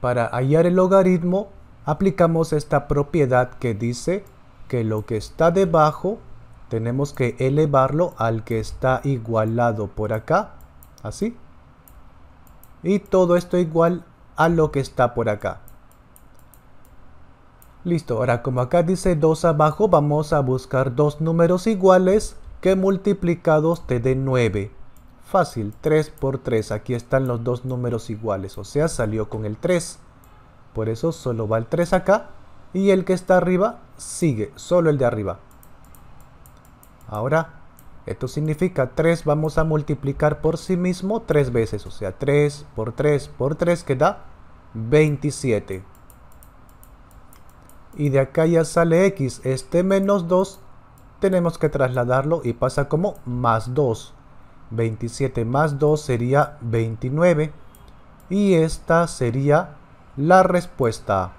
Para hallar el logaritmo, aplicamos esta propiedad que dice que lo que está debajo tenemos que elevarlo al que está igualado por acá, así. Y todo esto igual a lo que está por acá. Listo, ahora como acá dice 2 abajo, vamos a buscar dos números iguales que multiplicados te den 9. Fácil, 3 por 3. Aquí están los dos números iguales, o sea, salió con el 3. Por eso solo va el 3 acá y el que está arriba sigue, solo el de arriba. Ahora, esto significa 3 vamos a multiplicar por sí mismo 3 veces, o sea, 3 por 3 por 3 queda da 27. Y de acá ya sale x, este menos 2 tenemos que trasladarlo y pasa como más 2. 27 más 2 sería 29 y esta sería la respuesta.